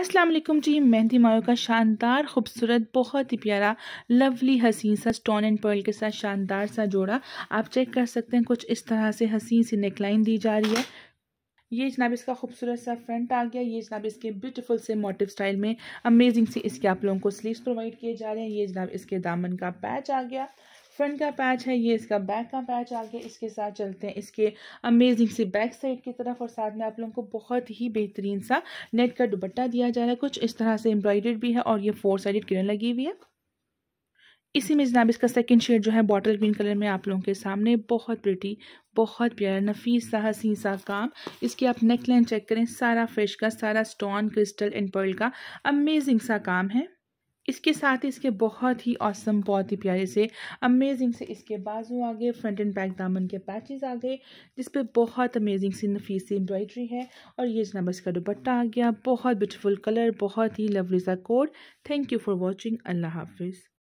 अस्सलाम वालेकुम जी मेहंदी मायो का शानदार खूबसूरत बहुत ही प्यारा लवली हसीन सा स्टोन एंड पर्ल के साथ शानदार सा जोड़ा आप चेक कर सकते हैं कुछ इस तरह से हसीन सी नेकलाइन दी जा रही है ये जनाब इसका खूबसूरत सा फ्रंट आ गया ये जनाब इसके ब्यूटीफुल से मोटिव स्टाइल में अमेजिंग से इसके आप लोगों को स्लीव्स प्रोवाइड किए जा रहे हैं ये जनाब इसके दामन का पैच आ गया फ्रंट का पैच है ये इसका बैक का पैच आगे इसके साथ चलते हैं इसके अमेजिंग से बैक साइड की तरफ और साथ में आप लोगों को बहुत ही बेहतरीन सा नेट का दुबट्टा दिया जा रहा है कुछ इस तरह से एम्ब्रॉयडेड भी है और ये फोर साइड किरण लगी हुई है इसी में जनाब इसका सेकंड शेड जो है बॉटल ग्रीन कलर में आप लोगों के सामने बहुत प्रिटी बहुत प्यारा नफीस सा हसीन सा काम इसकी आप नेक लाइन चेक करें सारा फिश का सारा स्टोन क्रिस्टल एंड पर्ल का अमेजिंग सा काम है इसके साथ ही इसके बहुत ही औसम बहुत ही प्यारे से अमेजिंग से इसके बाजू आ गए फ्रंट एंड बैक दामन के पैचेस आ गए जिस पर बहुत अमेजिंग सी नफीस सी एम्ब्रॉयडरी है और ये जनाब इसका दुपट्टा आ गया बहुत ब्यूटीफुल कलर बहुत ही लवली सा code thank you for watching अल्लाह हाफिज़